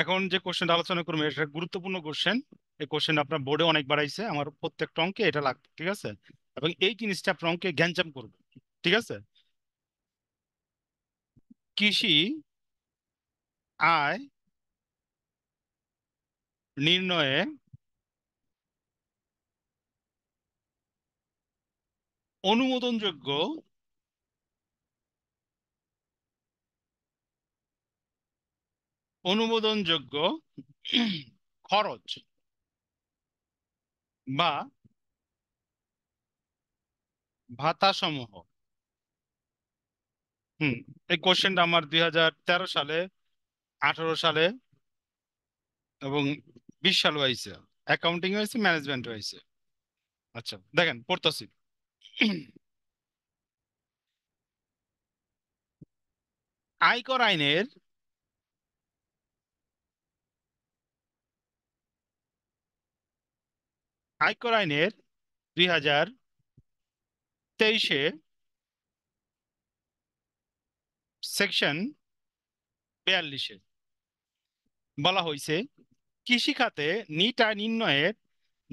এখন যে কোশ্চেনটা আলোচনা করবো এটা গুরুত্বপূর্ণ কোশ্চেন এই কোশ্চেন আপনার বোর্ডে অনেক বাড়াইছে আমার প্রত্যেকটা অঙ্কে এটা লাগবে ঠিক আছে এবং এই জিনিসটা আপনার অঙ্কে জ্ঞানচাম করবে ঠিক আছে কৃষি আয় নির্ণয়ে অনুমোদনযোগ্য অনুমোদনযোগ্য খরচ বা ভাতাসমূহ হুম এই কোশ্চেনটা আমার দুই সালে আঠারো সালে এবং বিশ সাল হয়েছে অ্যাকাউন্টিং হয়েছে ম্যানেজমেন্ট হয়েছে আচ্ছা দেখেন পড়তেছি আয়কর আইনের আয়কর আইনের দুই হাজার তেইশে সেকশন বিয়াল্লিশে বলা হয়েছে কৃষিখাতে নিট নির্ণয়ের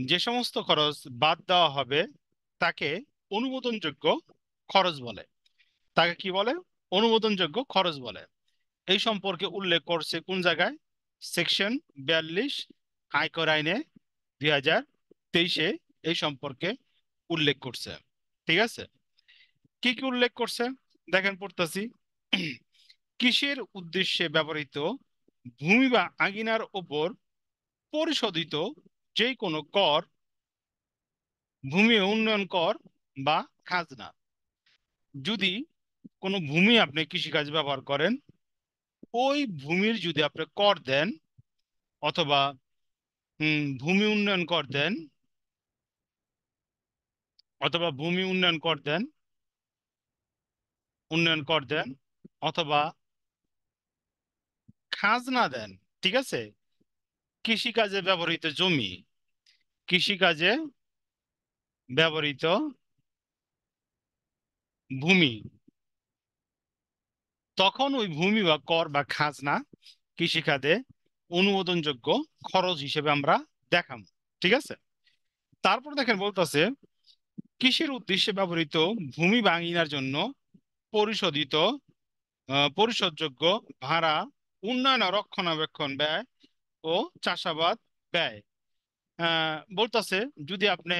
যে সমস্ত খরচ বাদ দেওয়া হবে তাকে অনুমোদনযোগ্য খরচ বলে তাকে কি বলে অনুমোদনযোগ্য খরচ বলে এই সম্পর্কে উল্লেখ করছে কোন জায়গায় সেকশন বিয়াল্লিশ আয়কর আইনে দুই হাজার তেইশে এই সম্পর্কে উল্লেখ করছে ঠিক আছে কি কি উল্লেখ করছে দেখেন পড়তেছি কিসের উদ্দেশ্যে ব্যবহৃত ভূমি বা আঙ্গিনার ওপর পরিশোধিত যে কোনো কর ভূমি উন্নয়ন কর বা খাজনা যদি কোনো ভূমি আপনি কৃষিকাজ ব্যবহার করেন ওই ভূমির যদি আপনি কর দেন অথবা ভূমি উন্নয়ন কর দেন অথবা ভূমি উন্নয়ন কর দেন উন্নয়ন কর দেন অথবা খাজনা দেন ঠিক আছে কৃষিকাজে ব্যবহৃত জমি কৃষিকাজে ব্যবহৃত ভূমি তখন ওই ভূমি বা কর বা খাজনা কৃষিখাতে অনুমোদনযোগ্য খরচ হিসেবে আমরা দেখাম ঠিক আছে তারপর দেখেন বলতেছে কৃষির উদ্দেশ্যে ব্যবহৃত ভূমি বাঙিনার জন্য পরিশোধিত পরিশোধযোগ্য ভাড়া উন্নয়ন রক্ষণাবেক্ষণ ব্যয় ও চাষাবাদ ব্যয় বলতেছে যদি আপনি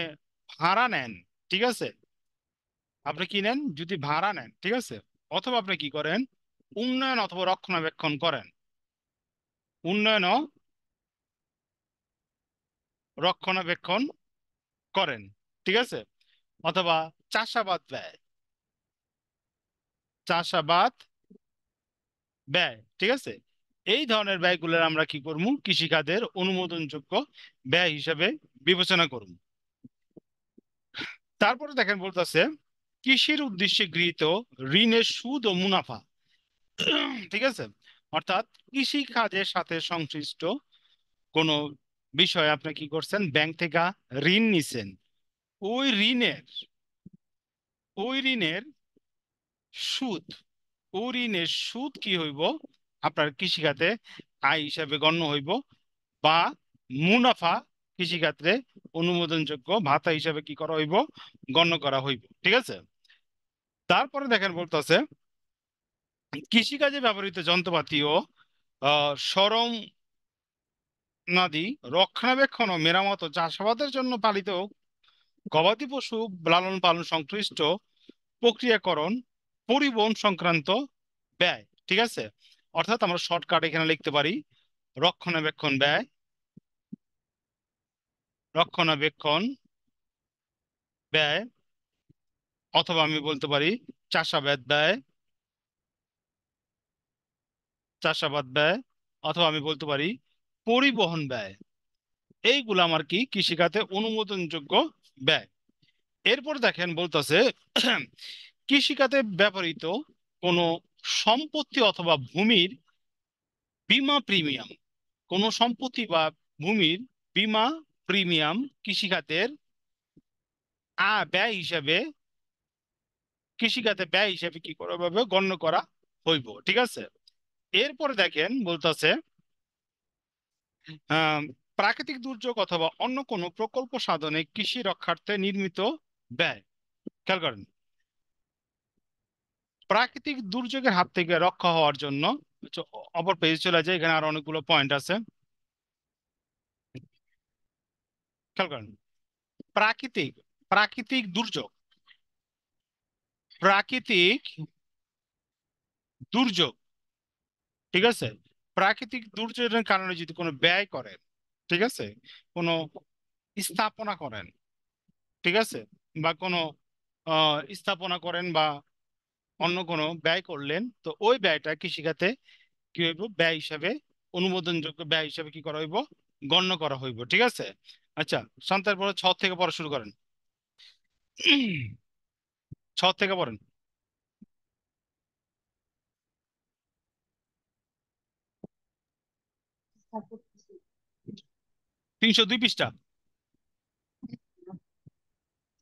ভাড়া নেন ঠিক আছে আপনি কি নেন যদি ভাড়া নেন ঠিক আছে অথবা আপনি কি করেন উন্নয়ন অথবা রক্ষণাবেক্ষণ করেন উন্নয়ন রক্ষণাবেক্ষণ করেন ঠিক আছে অথবা চাষাবাদ ব্যয় চাষাবাদ ব্যয় ঠিক আছে এই ধরনের ব্যয়গুলো আমরা কি করব কৃষিকাদের অনুমোদনযোগ্য ব্যয় হিসাবে বিবেচনা করব তারপরে দেখেন বলতেছে কৃষির উদ্দেশ্যে গৃহীত ঋণের সুদ ও মুনাফা ঠিক আছে অর্থাৎ কৃষি কাজের সাথে সংশ্লিষ্ট কোন বিষয় আপনি কি করছেন ব্যাংক থেকে ঋণ নিছেন ওই ঋণের ওই ঋণের সুদ ওই ঋণের সুদ কি হইব আপনার কৃষিখাতে আয় হিসাবে গণ্য হইব বা মুনাফা কৃষিখাতে অনুমোদনযোগ্য ভাতা হিসাবে কি করা হইব গণ্য করা হইব ঠিক আছে তারপরে দেখেন বলতেছে কৃষিকাজে ব্যবহৃত যন্ত্রপাতি ও সরম নাদি রক্ষণাবেক্ষণ ও মেরামত চাষাবাদের জন্য পালিত গবাদি পশু লালন পালন সংশ্লিষ্ট প্রক্রিয়াকরণ পরিবহন সংক্রান্ত ব্যয় ঠিক আছে অর্থাৎ আমরা শর্টকাট এখানে লিখতে পারি রক্ষণাবেক্ষণ ব্যয় রক্ষণাবেক্ষণ ব্যয় অথবা আমি বলতে পারি চাষাবাদ ব্যয় চাষাবাদ ব্যয় অথবা আমি বলতে পারি পরিবহন ব্যয় এইগুলো আমার কি কৃষিখাতে অনুমোদনযোগ্য ব্যয় এরপর দেখেন বলতেছে কৃষিকাতে ব্যবহৃত কোন সম্পত্তি অথবা ভূমির বিমা প্রিমিয়াম কোন সম্পত্তি বা ভূমির বিমা প্রিমিয়াম কৃষিকাতের আ ব্যয় হিসাবে কৃষিকাতে ব্যয় হিসাবে কি করে গণ্য করা হইব ঠিক আছে এরপর দেখেন বলতেছে প্রাকৃতিক দুর্যোগ অথবা অন্য কোনো প্রকল্প সাধনে কৃষি রক্ষার্থে নির্মিত ব্যয় খেয়াল করেন প্রাকৃতিক দুর্যোগের হাত থেকে রক্ষা হওয়ার জন্য অপর পেজ চলে যায় এখানে আর অনেকগুলো পয়েন্ট আছে খেয়াল করেন প্রাকৃতিক প্রাকৃতিক দুর্যোগ প্রাকৃতিক দুর্যোগ ঠিক আছে প্রাকৃতিক দুর্যোগের কারণে যদি কোনো ব্যয় করে ঠিক আছে কোন স্থাপনা করেন ঠিক আছে বা কোনো স্থাপনা করেন বা অন্য কোনো ব্যয় করলেন তো ওই ব্যয়টা কৃষিখাতে কি হইব ব্যয় হিসাবে অনুমোদনযোগ্য ব্যয় হিসাবে কি করা হইব গণ্য করা হইব ঠিক আছে আচ্ছা সন্তান পরে ছ থেকে পড়া শুরু করেন ছ থেকে পড়েন তিনশো দুই পৃষ্ঠা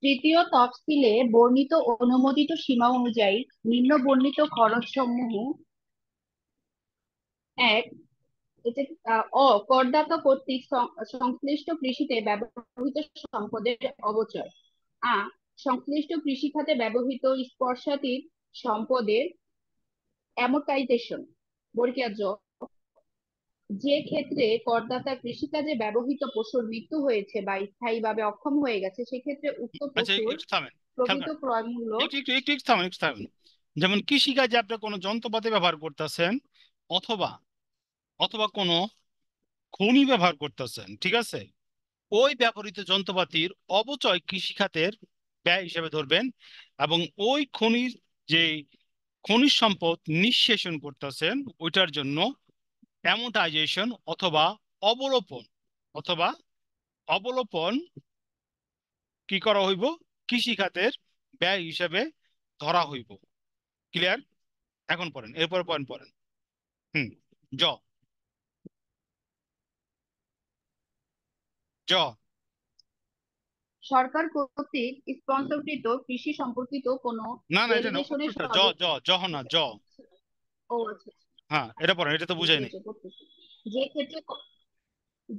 তৃতীয় তফসিলে বর্ণিত অনুমোদিত সীমা অনুযায়ী নিম্ন বর্ণিত খরচ সমূহ এক অ করদাতা কর্তৃক সংশ্লিষ্ট কৃষিতে ব্যবহৃত সম্পদের অবচয় আ সংশ্লিষ্ট কৃষি খাতে ব্যবহৃত স্পর্শাতীত সম্পদের অ্যামোটাইজেশন বর্গীয় যে ক্ষেত্রে করদাতা কৃষিকাজে ব্যবহৃত পশুর মৃত্যু হয়েছে বা স্থায়ীভাবে অক্ষম হয়ে গেছে সেক্ষেত্রে উক্ত যেমন কৃষিকাজে আপনি কোনো যন্ত্রপাতি ব্যবহার করতেছেন অথবা অথবা কোনো খনি ব্যবহার করতেছেন ঠিক আছে ওই ব্যবহৃত যন্ত্রপাতির অবচয় কৃষি খাতের ব্যয় হিসেবে ধরবেন এবং ওই খনির যে খনিজ সম্পদ নিঃশেষণ করতেছেন ওইটার জন্য অ্যামোটাইজেশন অথবা অবলোপন অথবা অবলোপন কি করা হইব কৃষি খাতের ব্যয় হিসাবে ধরা হইব ক্লিয়ার এখন পড়েন এরপরে পয়েন্ট পড়েন হুম জ সরকার কর্তৃক স্পন্সরকৃত কৃষি সম্পর্কিত কোন না না জ জ জ না জ ও আচ্ছা হ্যাঁ এটা পড়েন এটা তো বুঝাইনি যে ক্ষেত্রে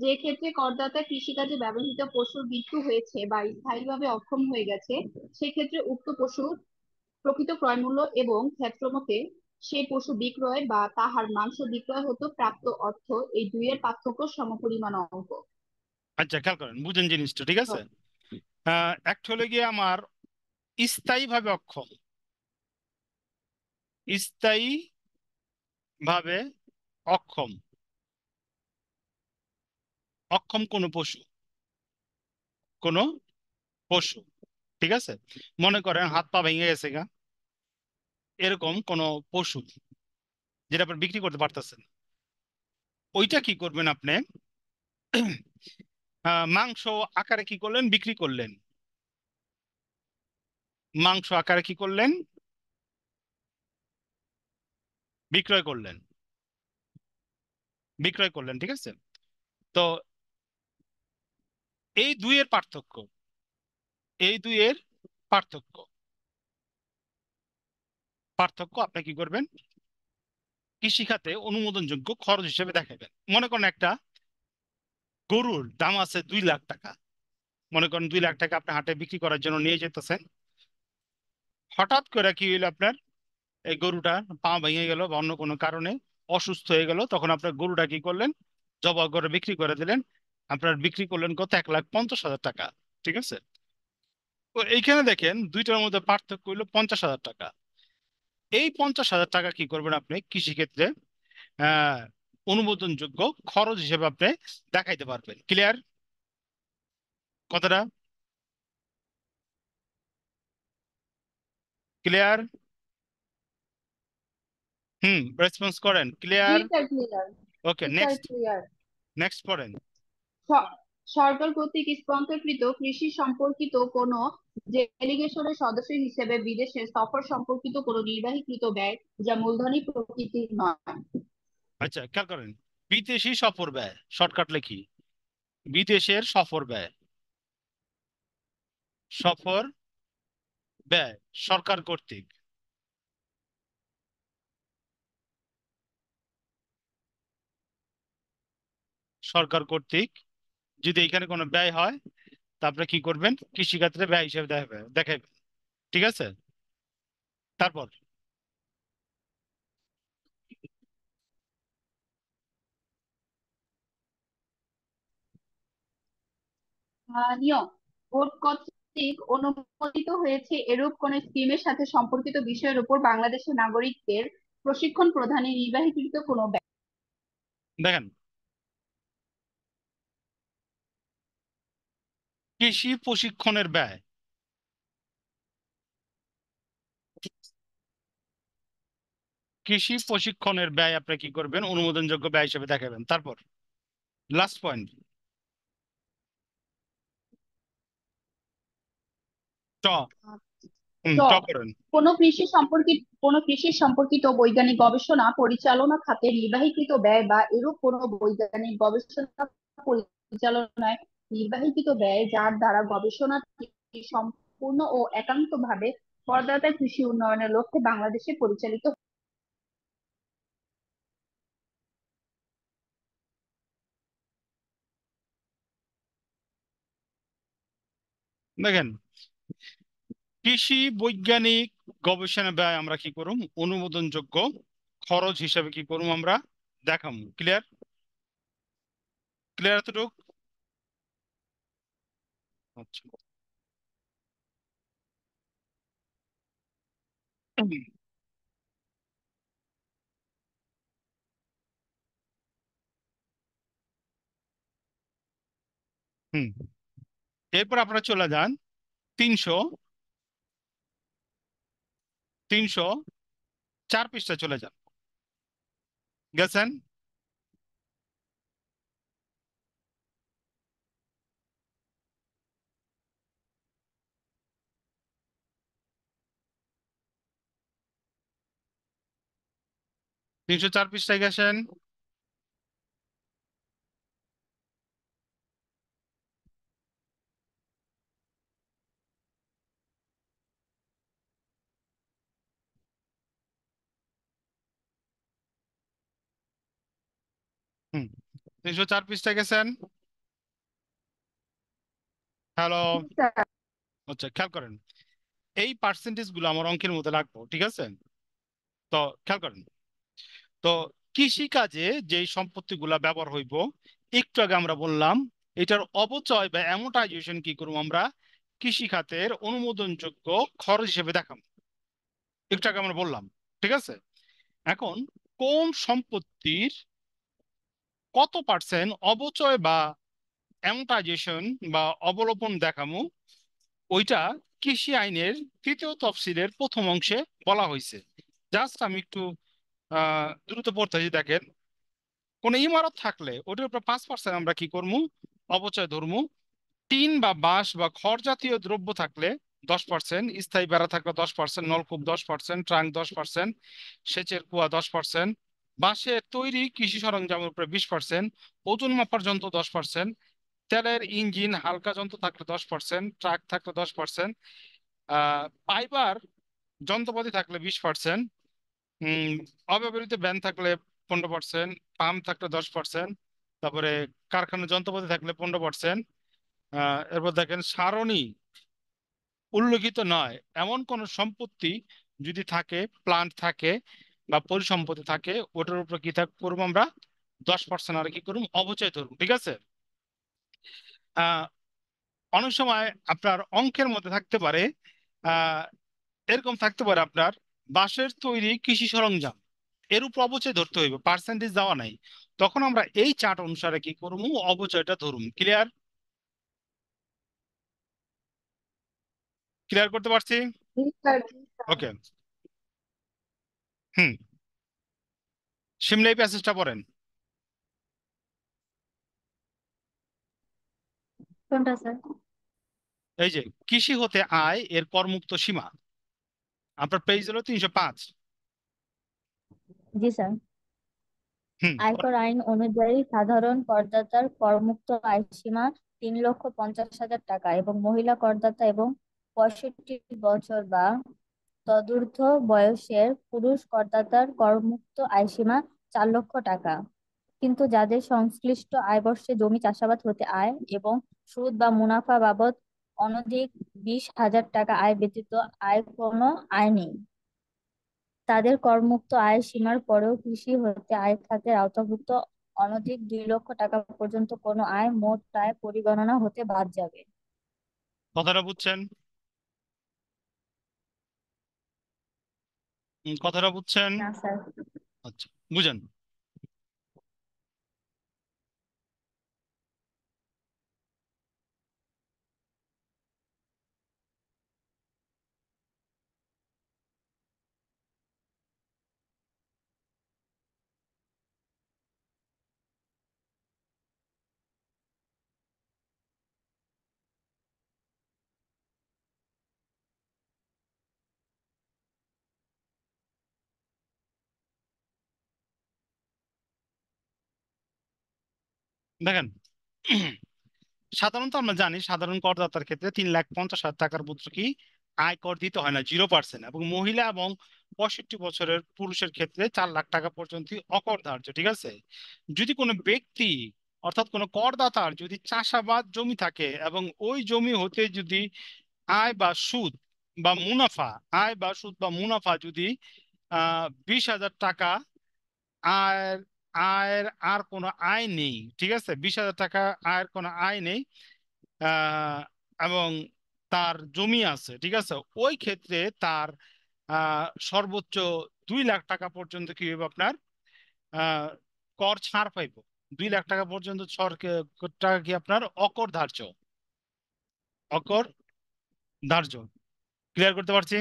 যে ক্ষেত্রে করদাতা কৃষিকাজে ব্যবহৃত পশুর মৃত্যু হয়েছে বা স্থায়ীভাবে অক্ষম হয়ে গেছে সেক্ষেত্রে উক্ত পশুর প্রকৃত এবং ক্ষেত্রমতে পশু বিক্রয় বা তাহার মাংস বিক্রয় হতো প্রাপ্ত অর্থ এই দুইয়ের পার্থক্য সমপরিমাণ অঙ্ক আচ্ছা খেয়াল করেন বুঝেন জিনিসটা ঠিক আছে হ্যাঁ, একটা হলে গিয়ে আমার স্থায়ীভাবে অক্ষম স্থায়ী ভাবে অক্ষম অক্ষম কোনো পশু কোন পশু ঠিক আছে মনে করেন হাত পা ভেঙে গেছে গা এরকম কোনো পশু যেটা আপনি বিক্রি করতে পারতেছেন ওইটা কি করবেন আপনি মাংস আকারে কি করলেন বিক্রি করলেন মাংস আকারে কি করলেন বিক্রয় করলেন বিক্রয় করলেন ঠিক আছে তো এই দুইয়ের পার্থক্য এই দুইয়ের পার্থক্য পার্থক্য আপনি কি করবেন কৃষি খাতে অনুমোদনযোগ্য খরচ হিসেবে দেখাবেন মনে করেন একটা গরুর দাম আছে দুই লাখ টাকা মনে করেন দুই লাখ টাকা আপনি হাটে বিক্রি করার জন্য নিয়ে যেতেছেন হঠাৎ করে কি হইল আপনার এই গরুটা পা ভেঙে গেল বা অন্য কোনো কারণে অসুস্থ হয়ে গেল তখন আপনার গরুটা কি করলেন জবা করে বিক্রি করে দিলেন আপনার বিক্রি করলেন কত এক লাখ পঞ্চাশ হাজার টাকা ঠিক আছে তো এইখানে দেখেন দুইটার মধ্যে পার্থক্য হইল পঞ্চাশ হাজার টাকা এই পঞ্চাশ হাজার টাকা কি করবেন আপনি কৃষিক্ষেত্রে অনুমোদনযোগ্য খরচ হিসেবে আপনি দেখাইতে পারবেন ক্লিয়ার কথাটা ক্লিয়ার হুম রেসপন্স করেন ক্লিয়ার ওকে নেক্সট নেক্সট পড়েন সরকার কর্তৃক স্পন্সরকৃত কৃষি সম্পর্কিত কোন ডেলিগেশনের সদস্য হিসেবে বিদেশে সফর সম্পর্কিত কোন নির্বাহীকৃত ব্যয় যা মূলধনই প্রকৃতির নয় আচ্ছা খেয়াল করেন বিদেশি সফর ব্যয় শর্টকাট লেখি বিদেশের সফর ব্যয় সফর ব্যয় সরকার কর্তৃক সরকার কর্তৃক যদি এখানে কোনো ব্যয় হয় তা আপনি কি করবেন কৃষিক্ষেত্রে ব্যয় হিসেবে দেখাবে দেখাবেন ঠিক আছে তারপর নিয়ম বোর্ড কর্তৃক অনুমোদিত হয়েছে এরূপ কোন স্কিমের সাথে সম্পর্কিত বিষয়ের উপর বাংলাদেশের নাগরিকদের প্রশিক্ষণ প্রদানে নির্বাহীকৃত কোনো দেখেন কৃষি প্রশিক্ষণের ব্যয় কৃষি প্রশিক্ষণের ব্যয় আপনি কি করবেন অনুমোদনযোগ্য ব্যয় হিসেবে দেখাবেন তারপর লাস্ট পয়েন্ট কোন কৃষি সম্পর্কিত কোন কৃষি সম্পর্কিত বৈজ্ঞানিক গবেষণা পরিচালনা খাতে নির্বাহীকৃত ব্যয় বা এরূপ কোন বৈজ্ঞানিক গবেষণা পরিচালনায় নির্বাহিত ব্যয় যার দ্বারা গবেষণা সম্পূর্ণ ও একান্তভাবে করদাতা কৃষি উন্নয়নের লক্ষ্যে বাংলাদেশে পরিচালিত দেখেন কৃষি বৈজ্ঞানিক গবেষণা ব্যয় আমরা কি করুম অনুমোদনযোগ্য খরচ হিসাবে কি করুম আমরা দেখাম ক্লিয়ার ক্লিয়ার এতটুকু আচ্ছা হুম। এরপর আপনারা চলে যান তিনশো তিনশো চার পৃষ্ঠা চলে যান গেছেন তিনশো চার পৃষ্ঠায় গেছেন তিনশো চার পৃষ্ঠায় গেছেন হ্যালো আচ্ছা খেয়াল করেন এই পার্সেন্টেজ গুলো আমার অঙ্কের মধ্যে লাগবো ঠিক আছে তো খেয়াল করেন তো কৃষি কাজে যেই সম্পত্তিগুলা ব্যবহার হইব একটু আগে আমরা বললাম এটার অপচয় বা অ্যামোটাইজেশন কি করবো আমরা কৃষি খাতের অনুমোদনযোগ্য খরচ হিসেবে দেখাম একটু আগে আমরা বললাম ঠিক আছে এখন কোন সম্পত্তির কত পার্সেন্ট অবচয় বা অ্যামোটাইজেশন বা অবলোপন দেখামু ওইটা কৃষি আইনের তৃতীয় তফসিলের প্রথম অংশে বলা হয়েছে জাস্ট আমি একটু দ্রুত পড়তেছি দেখেন কোনো ইমারত থাকলে ওটার উপর পাঁচ পার্সেন্ট আমরা কি করবো অপচয় ধরবো টিন বা বাঁশ বা খড় জাতীয় দ্রব্য থাকলে দশ পার্সেন্ট স্থায়ী বেড়া থাকলে দশ পার্সেন্ট নলকূপ দশ পার্সেন্ট ট্রাঙ্ক দশ পার্সেন্ট সেচের কুয়া দশ পার্সেন্ট বাঁশের তৈরি কৃষি সরঞ্জামের উপরে বিশ পার্সেন্ট ওজন মাপার যন্ত্র দশ পার্সেন্ট তেলের ইঞ্জিন হালকা যন্ত্র থাকলে দশ পার্সেন্ট ট্রাক থাকলে দশ পার্সেন্ট পাইবার যন্ত্রপাতি থাকলে বিশ পার্সেন্ট অব্যবহৃত ব্যান থাকলে পনেরো পার্সেন্ট পাম্প থাকলে দশ পার্সেন্ট তারপরে কারখানা যন্ত্রপাতি থাকলে পনেরো পার্সেন্ট এরপর দেখেন সারণী উল্লেখিত নয় এমন কোন সম্পত্তি যদি থাকে প্লান্ট থাকে বা পরিসম্পত্তি থাকে ওটার উপর কি থাক করব আমরা দশ পার্সেন্ট আর কি করুন অবচয় ধরুন ঠিক আছে অনেক সময় আপনার অঙ্কের মধ্যে থাকতে পারে এরকম থাকতে পারে আপনার বাঁশের তৈরি কৃষি সরঞ্জাম এরূপ অবচয় ধরতে হইবে পার্সেন্টেজ দেওয়া নাই তখন আমরা এই চার্ট অনুসারে কি করবো অবচয়টা ধরুন ক্লিয়ার ক্লিয়ার করতে পারছি ওকে হুম সিমলাই প্যাসেজটা পড়েন এই যে কৃষি হতে আয় এর করমুক্ত সীমা আপনার পেজ হলো তিনশো পাঁচ জি স্যার আয়কর আইন অনুযায়ী সাধারণ করদাতার করমুক্ত আয়সীমা তিন লক্ষ পঞ্চাশ হাজার টাকা এবং মহিলা করদাতা এবং পঁয়ষট্টি বছর বা তদূর্ধ্ব বয়সের পুরুষ করদাতার করমুক্ত আয়সীমা চার লক্ষ টাকা কিন্তু যাদের সংশ্লিষ্ট বর্ষে জমি চাষাবাদ হতে আয় এবং সুদ বা মুনাফা বাবদ অনধিক বিশ হাজার টাকা আয় ব্যতীত আয় কোনো আয় নেই তাদের করমুক্ত আয় সীমার পরেও কৃষি হতে আয় খাতের আওতাভুক্ত অনধিক দুই লক্ষ টাকা পর্যন্ত কোনো আয় মোট আয় পরিগণনা হতে বাদ যাবে কথাটা বুঝছেন কথাটা বুঝছেন আচ্ছা বুঝেন দেখেন সাধারণত আমরা জানি সাধারণ করদাতার ক্ষেত্রে তিন লাখ পঞ্চাশ হাজার টাকার পত্র কি কর দিতে হয় না জিরো পার্সেন্ট এবং মহিলা এবং পঁয়ষট্টি বছরের পুরুষের ক্ষেত্রে চার লাখ টাকা পর্যন্ত অকর ধার্য ঠিক আছে যদি কোনো ব্যক্তি অর্থাৎ কোনো করদাতার যদি চাষাবাদ জমি থাকে এবং ওই জমি হতে যদি আয় বা সুদ বা মুনাফা আয় বা সুদ বা মুনাফা যদি আহ বিশ হাজার টাকা আয় আয়ের আর কোনো আয় নেই ঠিক আছে বিশ হাজার টাকা আয়ের কোনো আয় নেই এবং তার জমি আছে ঠিক আছে ওই ক্ষেত্রে তার সর্বোচ্চ দুই লাখ টাকা পর্যন্ত কি হবে আপনার কর ছাড় পাইব দুই লাখ টাকা পর্যন্ত টাকা কি আপনার অকর ধার্য অকর ধার্য ক্লিয়ার করতে পারছি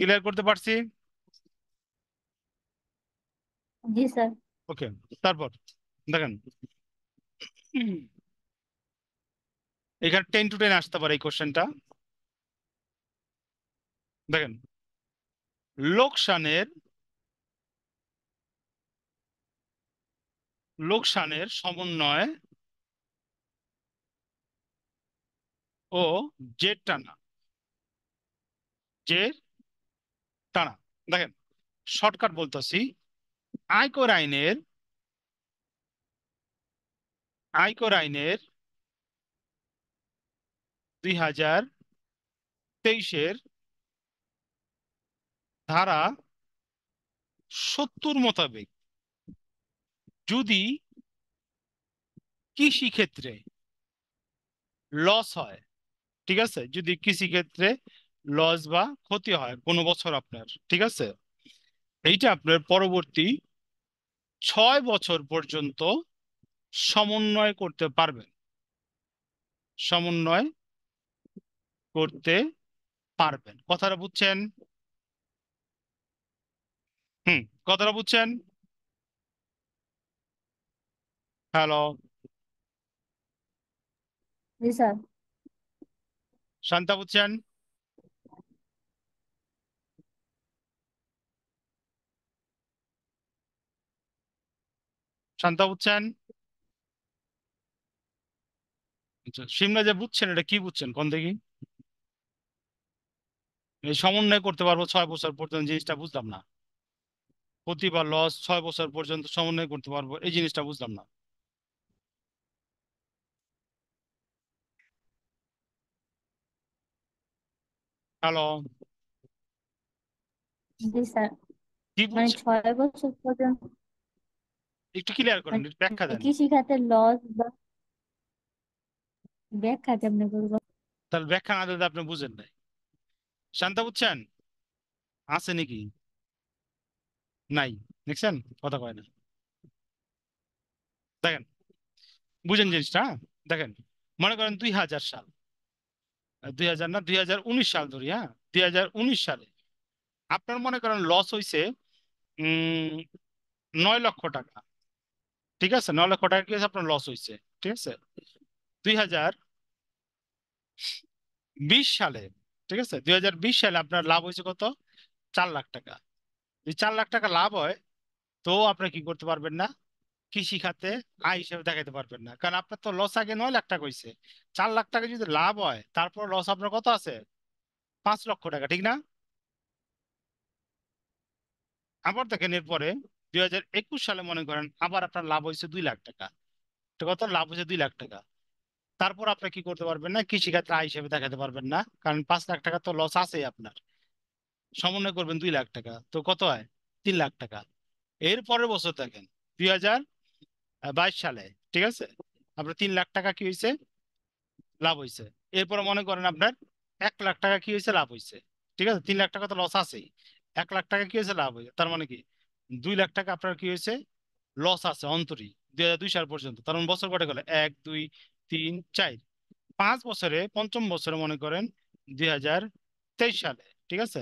ক্লিয়ার করতে পারছি জি স্যার ওকে তারপর দেখেন এখানে টেন টু টেন আসতে পারে এই কোশ্চেনটা দেখেন লোকসানের লোকসানের সমন্বয় ও জেট টানা জের দাঁড়া দেখেন শর্টকাট বলতেছি আয়কর আইনের আয়কর আইনের দুই হাজার তেইশের ধারা সত্তর মোতাবেক যদি কৃষি ক্ষেত্রে লস হয় ঠিক আছে যদি কৃষি ক্ষেত্রে লস বা ক্ষতি হয় কোনো বছর আপনার ঠিক আছে এইটা আপনার পরবর্তী ছয় বছর পর্যন্ত সমন্বয় করতে পারবেন সমন্বয় করতে পারবেন কথাটা বুঝছেন হুম কথাটা বুঝছেন হ্যালো শান্তা বুঝছেন শান্তা বুঝছেন আচ্ছা সিমলা যে বুঝছেন এটা কি বুঝছেন কোন দেখি এই সমন্বয় করতে পারবো ছয় বছর পর্যন্ত জিনিসটা বুঝলাম না ক্ষতি বা লস ছয় বছর পর্যন্ত সমন্বয় করতে পারবো এই জিনিসটা বুঝলাম না হ্যালো জি স্যার কি মানে বলছেন একটু ক্লিয়ার করুন ব্যাখ্যা দেন কৃষি খাতে লস বা ব্যাখ্যা কেমনে করব তাহলে ব্যাখ্যা না দিলে আপনি বুঝেন নাই শান্তা বুঝছেন আছে নাকি নাই দেখছেন কথা কয় না দেখেন বুঝেন জিনিসটা হ্যাঁ? দেখেন মনে করেন দুই হাজার সাল দুই হাজার না দুই হাজার উনিশ সাল ধরি হ্যাঁ দুই হাজার উনিশ সালে আপনার মনে করেন লস হয়েছে নয় লক্ষ টাকা ঠিক আছে নয় লক্ষ টাকা কি হয়েছে আপনার লস হয়েছে ঠিক আছে দুই হাজার বিশ সালে ঠিক আছে দুই হাজার বিশ সালে আপনার লাভ হয়েছে কত চার লাখ টাকা যদি চার লাখ টাকা লাভ হয় তো আপনি কি করতে পারবেন না কৃষি খাতে আয় হিসেবে দেখাতে পারবেন না কারণ আপনার তো লস আগে নয় লাখ টাকা হয়েছে চার লাখ টাকা যদি লাভ হয় তারপর লস আপনার কত আছে পাঁচ লক্ষ টাকা ঠিক না আবার দেখেন এরপরে দুই হাজার একুশ সালে মনে করেন আবার আপনার লাভ হয়েছে দুই লাখ টাকা কত লাভ হয়েছে দুই লাখ টাকা তারপর আপনি কি করতে পারবেন না কৃষিক্ষেত্রে আয় হিসেবে দেখাতে পারবেন না কারণ পাঁচ লাখ টাকা তো লস আছে আপনার সমন্বয় করবেন দুই লাখ টাকা তো কত হয় তিন লাখ টাকা এর পরের বছর দেখেন দুই হাজার বাইশ সালে ঠিক আছে আপনার তিন লাখ টাকা কি হয়েছে লাভ হয়েছে এরপরে মনে করেন আপনার এক লাখ টাকা কি হয়েছে লাভ হয়েছে ঠিক আছে তিন লাখ টাকা তো লস আছেই এক লাখ টাকা কি হয়েছে লাভ হয়েছে তার মানে কি দুই লাখ টাকা আপনার কি হয়েছে লস আছে অন্তরি দুই হাজার দুই সাল পর্যন্ত তার মানে বছর কটা গেল এক দুই তিন চার পাঁচ বছরে পঞ্চম বছরে মনে করেন দুই হাজার তেইশ সালে ঠিক আছে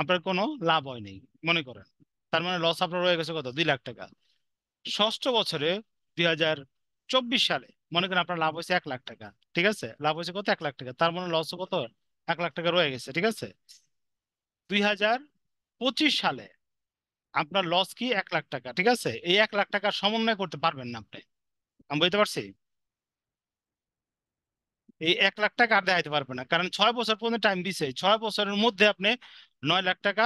আপনার কোনো লাভ হয়নি মনে করেন তার মানে লস আপনার রয়ে গেছে কত দুই লাখ টাকা ষষ্ঠ বছরে দুই হাজার চব্বিশ সালে মনে করেন আপনার লাভ হয়েছে এক লাখ টাকা ঠিক আছে লাভ হয়েছে কত এক লাখ টাকা তার মানে লস কত এক লাখ টাকা রয়ে গেছে ঠিক আছে দুই হাজার পঁচিশ সালে আপনার লস কি এক লাখ টাকা ঠিক আছে এই এক লাখ টাকার সমন্বয় করতে পারবেন না আপনি আমি বুঝতে পারছি এই এক লাখ টাকা আর যেতে পারবে না কারণ ছয় বছর পর্যন্ত টাইম দিছে ছয় বছরের মধ্যে আপনি নয় লাখ টাকা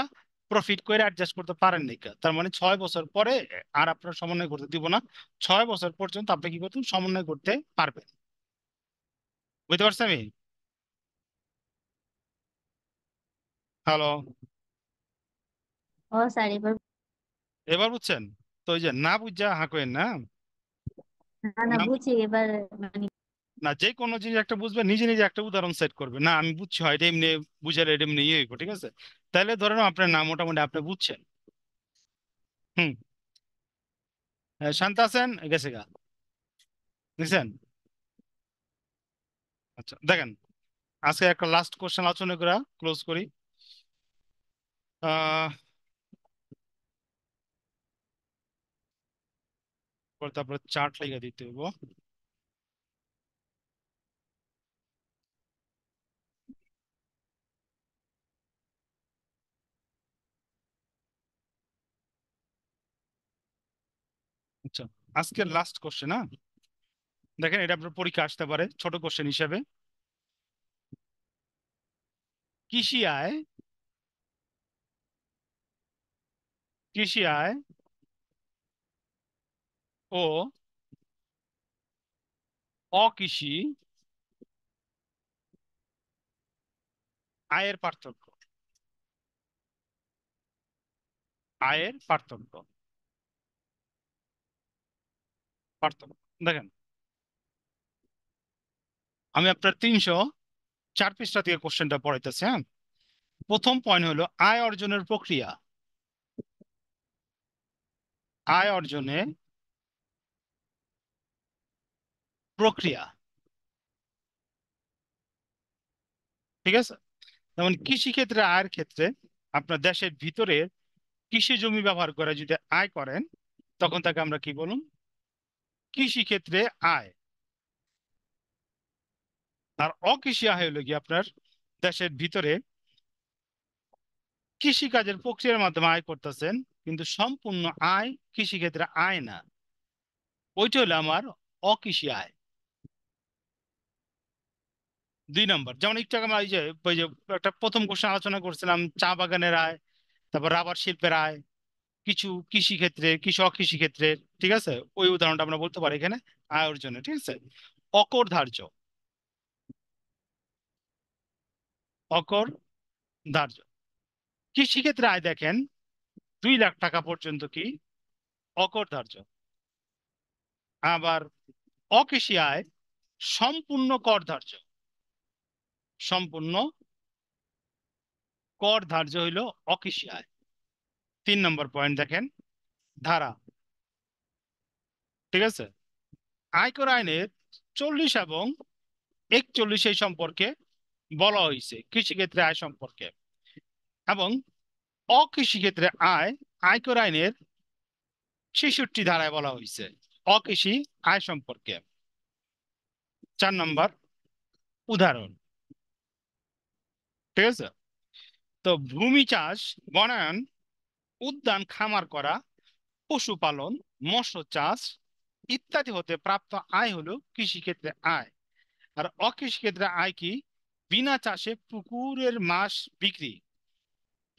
প্রফিট করে অ্যাডজাস্ট করতে পারেন নি তার মানে ছয় বছর পরে আর আপনার সমন্বয় করতে দিব না ছয় বছর পর্যন্ত আপনি কি করতেন সমন্বয় করতে পারবেন বুঝতে পারছি আমি হ্যালো এবার বুঝছেন তো ওই যে না বুঝা হা না না মানে না যে কোনো জিনিস একটা বুঝবে নিজে নিজে একটা উদাহরণ সেট করবে না আমি বুঝছি হয় এটা এমনি বুঝার এটা এমনি ইয়ে ঠিক আছে তাহলে ধরেন আপনার নাম মোটামুটি আপনি বুঝছেন হুম শান্ত আছেন গেছে গা বুঝছেন আচ্ছা দেখেন আজকে একটা লাস্ট কোশ্চেন আলোচনা করা ক্লোজ করি আহ পর তারপরে চার্ট লাগিয়ে দিতে হবো আচ্ছা আজকের লাস্ট কোশ্চেন না দেখেন এটা আপনার পরীক্ষা আসতে পারে ছোট কোশ্চেন হিসেবে কৃষি আয় কৃষি আয় ও অকৃষি আয়ের পার্থক্য আয়ের পার্থক্য পার্থক্য দেখেন আমি আপনার তিনশো চার পৃষ্ঠা থেকে কোশ্চেনটা পড়াইতেছি হ্যাঁ প্রথম পয়েন্ট হলো আয় অর্জনের প্রক্রিয়া আয় অর্জনের প্রক্রিয়া ঠিক আছে যেমন কৃষি ক্ষেত্রে আয়ের ক্ষেত্রে আপনার দেশের ভিতরে কৃষি জমি ব্যবহার করে যদি আয় করেন তখন তাকে আমরা কি বলুন কৃষি ক্ষেত্রে আয় আর অকৃষি আয় হলো কি আপনার দেশের ভিতরে কৃষি কাজের প্রক্রিয়ার মাধ্যমে আয় করতেছেন কিন্তু সম্পূর্ণ আয় কৃষি ক্ষেত্রে আয় না ওইটা হলো আমার অকৃষি আয় দুই নম্বর যেমন একটু আগে আমরা ওই যে একটা প্রথম কোশ্চেন আলোচনা করছিলাম চা বাগানের আয় তারপর রাবার শিল্পের আয় কিছু কৃষি ক্ষেত্রে কিছু অকৃষি ক্ষেত্রে ঠিক আছে ওই উদাহরণটা আমরা বলতে পারি এখানে আয় অর্জনে ঠিক আছে অকর ধার্য অকর ধার্য কৃষি ক্ষেত্রে আয় দেখেন দুই লাখ টাকা পর্যন্ত কি অকর ধার্য আবার অকৃষি আয় সম্পূর্ণ কর ধার্য সম্পূর্ণ কর ধার্য হইল আয় তিন নম্বর পয়েন্ট দেখেন ধারা ঠিক আছে আয়কর আইনের চল্লিশ এবং একচল্লিশ এই সম্পর্কে বলা হয়েছে কৃষিক্ষেত্রে আয় সম্পর্কে এবং অকৃষিক্ষেত্রে আয় আয়কর আইনের ছেষট্টি ধারায় বলা হয়েছে অকৃষি আয় সম্পর্কে চার নম্বর উদাহরণ ঠিক আছে তো ভূমি চাষ বনায়ন উদ্যান খামার করা পশুপালন মৎস্য চাষ ইত্যাদি হতে প্রাপ্ত আয় হলো কৃষিক্ষেত্রে আয় আর অকৃষিক্ষেত্রে আয় কি বিনা চাষে পুকুরের মাস বিক্রি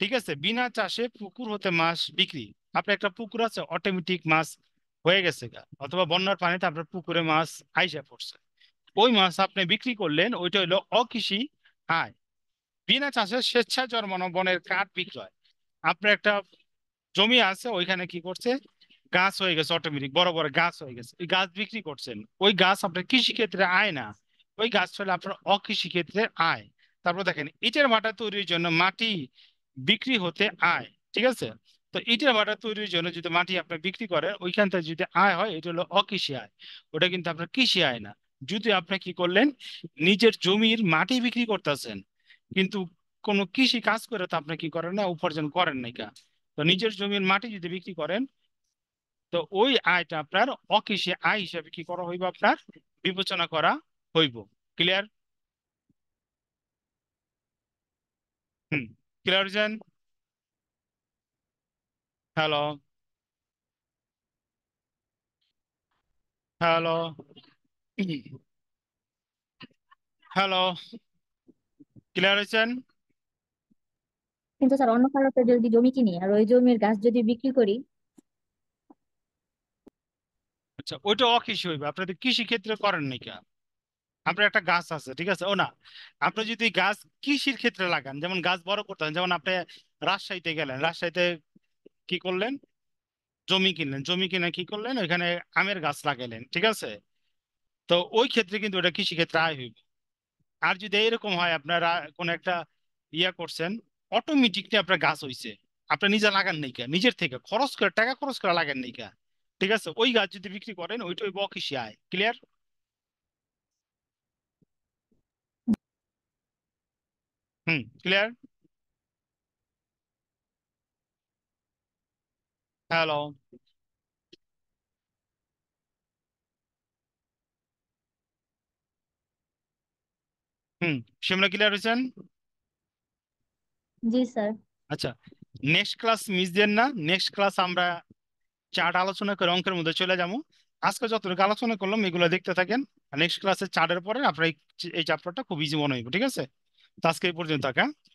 ঠিক আছে বিনা চাষে পুকুর হতে মাস বিক্রি আপনার একটা পুকুর আছে অটোমেটিক মাস হয়ে গেছে গা অথবা বন্যার পানিতে আপনার পুকুরে মাছ আইসা পড়ছে ওই মাছ আপনি বিক্রি করলেন ওইটা হলো অকৃষি আয় বিনা চাষে স্বেচ্ছাচর বনের কাঠ বিক্রয় আপনার একটা জমি আছে ওইখানে কি করছে গাছ হয়ে গেছে অটোমেটিক বড় বড় গাছ হয়ে গেছে ওই গাছ বিক্রি করছেন ওই গাছ আপনার কৃষি ক্ষেত্রে আয় না ওই গাছ হলে আপনার অকৃষি ক্ষেত্রে আয় তারপর দেখেন ইটের ভাটা তৈরির জন্য মাটি বিক্রি হতে আয় ঠিক আছে তো ইটের ভাটা তৈরির জন্য যদি মাটি আপনি বিক্রি করে ওইখান থেকে যদি আয় হয় এটা হলো অকৃষি আয় ওটা কিন্তু আপনার কৃষি আয় না যদি আপনি কি করলেন নিজের জমির মাটি বিক্রি করতেছেন কিন্তু কোন কৃষি কাজ করে তো আপনি কি করেন না উপার্জন করেন কা তো নিজের জমির মাটি যদি বিক্রি করেন তো ওই আয়টা আপনার অকৃষি আয় হিসাবে কি করা হইব আপনার বিবেচনা করা হইব clear clear hello hello hello clear হয়েছেন কিন্তু স্যার অন্য কারোর যদি জমি কিনি আর ওই জমির গাছ যদি বিক্রি করি আচ্ছা ওইটা অকৃষি হইবে আপনাদের কৃষি ক্ষেত্রে করেন নাকি আপনার একটা গাছ আছে ঠিক আছে ও না আপনি যদি গাছ কৃষির ক্ষেত্রে লাগান যেমন গাছ বড় করতেন যেমন আপনি রাজশাহীতে গেলেন রাজশাহীতে কি করলেন জমি কিনলেন জমি কিনে কি করলেন ওইখানে আমের গাছ লাগালেন ঠিক আছে তো ওই ক্ষেত্রে কিন্তু ওটা কৃষি ক্ষেত্রে আয় হইবে আর যদি এরকম হয় আপনারা কোন একটা ইয়া করছেন অটোমেটিকলি আপনার গাছ হইছে আপনার নিজে লাগান নাই নিজের থেকে খরচ করে টাকা খরচ করে লাগান নাই ঠিক আছে ওই গাছ যদি বিক্রি করেন ওইটা ওই বক আয় ক্লিয়ার হুম ক্লিয়ার হ্যালো শিমলা ক্লিয়ার হয়েছেন জি স্যার আচ্ছা নেক্সট ক্লাস মিস দেন না নেক্সট ক্লাস আমরা চার্ট আলোচনা করে অঙ্কের মধ্যে চলে যাবো আজকে যতটুকু আলোচনা করলাম এগুলো দেখতে থাকেন আর নেক্সট ক্লাসে চার্টের পরে আপনার এই চ্যাপ্টারটা খুব ইজি মনে হইব ঠিক আছে তো আজকে এই পর্যন্ত থাকা হ্যাঁ?